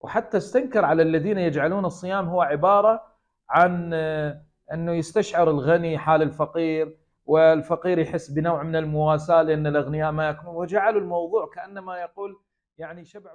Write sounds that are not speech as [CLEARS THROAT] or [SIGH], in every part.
وحتى استنكر على الذين يجعلون الصيام هو عبارة عن آه، أنه يستشعر الغني حال الفقير والفقير يحس بنوع من المواساة لأن الأغنياء ما يكون وجعلوا الموضوع كأنما يقول يعني شبع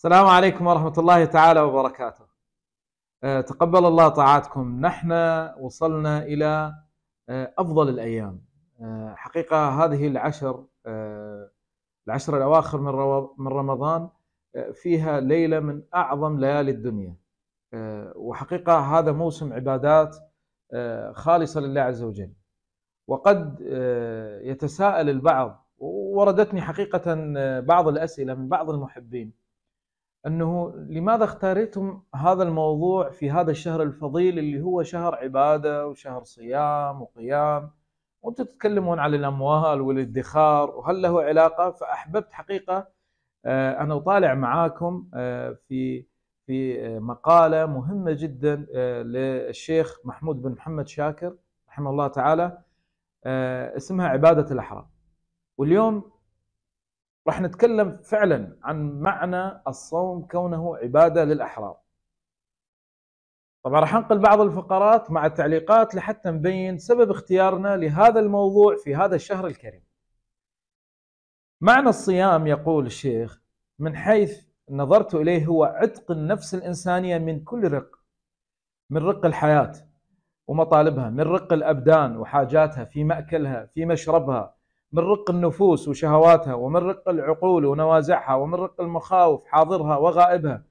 السلام عليكم ورحمة الله تعالى وبركاته آه، تقبل الله طاعاتكم نحن وصلنا إلى آه، أفضل الأيام آه، حقيقة هذه العشر العشر الأواخر من رمضان فيها ليلة من أعظم ليالي الدنيا وحقيقة هذا موسم عبادات خالصة لله عز وجل وقد يتساءل البعض وردتني حقيقة بعض الأسئلة من بعض المحبين انه لماذا اختاريتم هذا الموضوع في هذا الشهر الفضيل اللي هو شهر عباده وشهر صيام وقيام وانتم تتكلمون عن الاموال والادخار وهل له علاقه فاحببت حقيقه آه، ان اطالع معاكم آه، في في آه، مقاله مهمه جدا للشيخ محمود بن محمد شاكر رحمه الله تعالى اسمها عباده الاحرار واليوم راح نتكلم فعلا عن معنى الصوم كونه عبادة للأحرار طبعا راح انقل بعض الفقرات مع التعليقات لحتى نبين سبب اختيارنا لهذا الموضوع في هذا الشهر الكريم معنى الصيام يقول الشيخ من حيث نظرت إليه هو عتق النفس الإنسانية من كل رق من رق الحياة ومطالبها من رق الأبدان وحاجاتها في مأكلها في مشربها من رق النفوس وشهواتها ومن رق العقول ونوازعها ومن رق المخاوف حاضرها وغائبها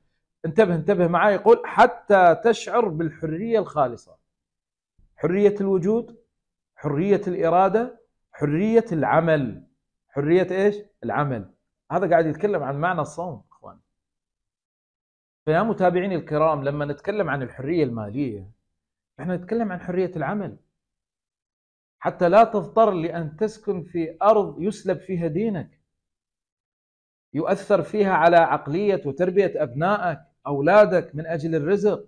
انتبه انتبه معي يقول حتى تشعر بالحرية الخالصة حرية الوجود حرية الإرادة حرية العمل حرية إيش؟ العمل هذا قاعد يتكلم عن معنى الصوم اخوان فيا متابعيني الكرام لما نتكلم عن الحرية المالية احنا نتكلم عن حرية العمل حتى لا تضطر لأن تسكن في أرض يسلب فيها دينك يؤثر فيها على عقلية وتربية أبنائك أولادك من أجل الرزق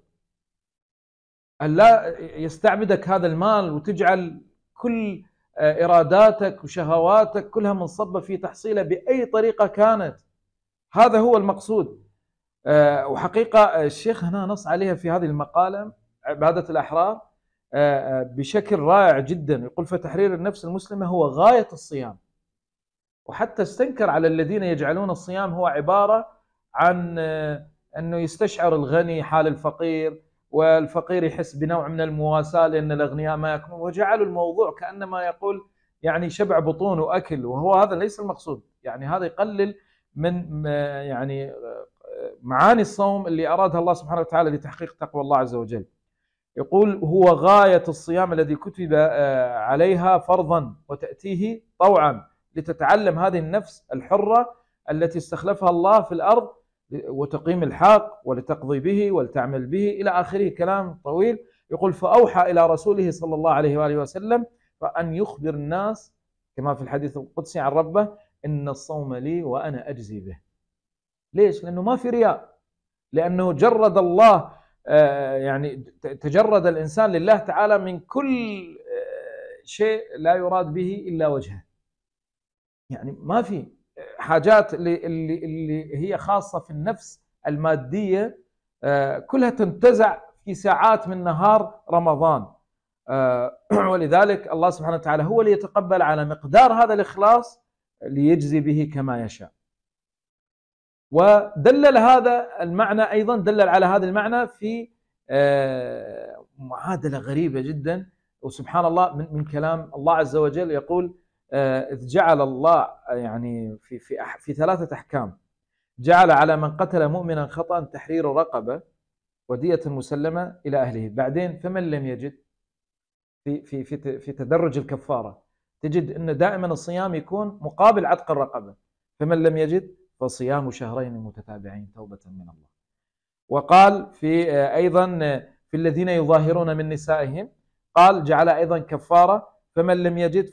ألا يستعبدك هذا المال وتجعل كل آه، إراداتك وشهواتك كلها منصبة في تحصيله بأي طريقة كانت هذا هو المقصود آه، وحقيقة آه، الشيخ هنا نص عليها في هذه المقالة عبادة الأحرار آه، آه، بشكل رائع جدا يقول فتحرير النفس المسلمة هو غاية الصيام وحتى استنكر على الذين يجعلون الصيام هو عبارة عن آه، أنه يستشعر الغني حال الفقير والفقير يحس بنوع من المواساة لأن الأغنياء ما يأكلون وجعلوا الموضوع كأنما يقول يعني شبع بطون وأكل وهو هذا ليس المقصود يعني هذا يقلل من يعني معاني الصوم اللي أرادها الله سبحانه وتعالى لتحقيق تقوى الله عز وجل يقول هو غاية الصيام الذي كتب آه، عليها فرضا وتأتيه طوعا لتتعلم هذه النفس الحرة التي استخلفها الله في الأرض وتقيم الحق ولتقضي به ولتعمل به إلى آخره كلام طويل يقول فأوحى إلى رسوله صلى الله عليه وآله وسلم فأن يخبر الناس كما في الحديث القدسي عن ربه إن الصوم لي وأنا أجزي به ليش؟ لأنه ما في رياء لأنه جرد الله آه، يعني تجرد الإنسان لله تعالى من كل آه، شيء لا يراد به إلا وجهه يعني ما في حاجات اللي, اللي هي خاصة في النفس المادية آه، كلها تنتزع في ساعات من نهار رمضان [CLEARS THROAT] ولذلك الله سبحانه وتعالى هو اللي يتقبل على مقدار هذا الإخلاص ليجزي به كما يشاء ودلل هذا المعنى ايضا دلل على هذا المعنى في آه، معادله غريبه جدا وسبحان الله من, من كلام الله عز وجل يقول آه، اذ جعل الله يعني في في في ثلاثه احكام جعل على من قتل مؤمنا خطا تحرير رقبه ودية مسلمة إلى أهله بعدين فمن لم يجد في في في في تدرج الكفارة تجد أن دائما الصيام يكون مقابل عتق الرقبة فمن لم يجد فصيام شهرين متتابعين توبة من الله وقال في آه، أيضا آه، في الذين يظاهرون من نسائهم قال جعل أيضا كفارة فمن لم يجد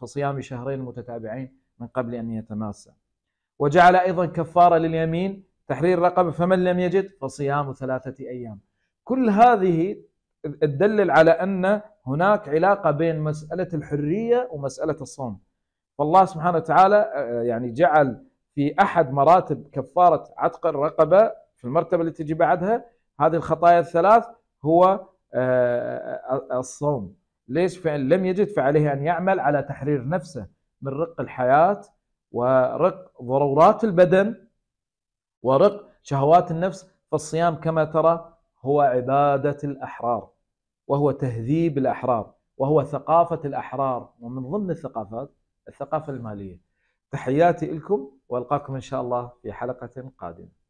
فصيام شهرين متتابعين من قبل أن يتماسى وجعل أيضا كفارة لليمين تحرير رقبة فمن لم يجد فصيام ثلاثة أيام كل هذه تدلل على أن هناك علاقة بين مسألة الحرية ومسألة الصوم فالله سبحانه وتعالى آه، يعني جعل في احد مراتب كفاره عتق الرقبه في المرتبه التي تجي بعدها هذه الخطايا الثلاث هو آه، آه، الصوم ليش فان لم يجد فعليه ان يعمل على تحرير نفسه من رق الحياه ورق ضرورات البدن ورق شهوات النفس فالصيام كما ترى هو عباده الاحرار وهو تهذيب الاحرار وهو ثقافه الاحرار ومن ضمن الثقافات الثقافه الماليه تحياتي لكم والقاكم ان شاء الله في حلقه قادمه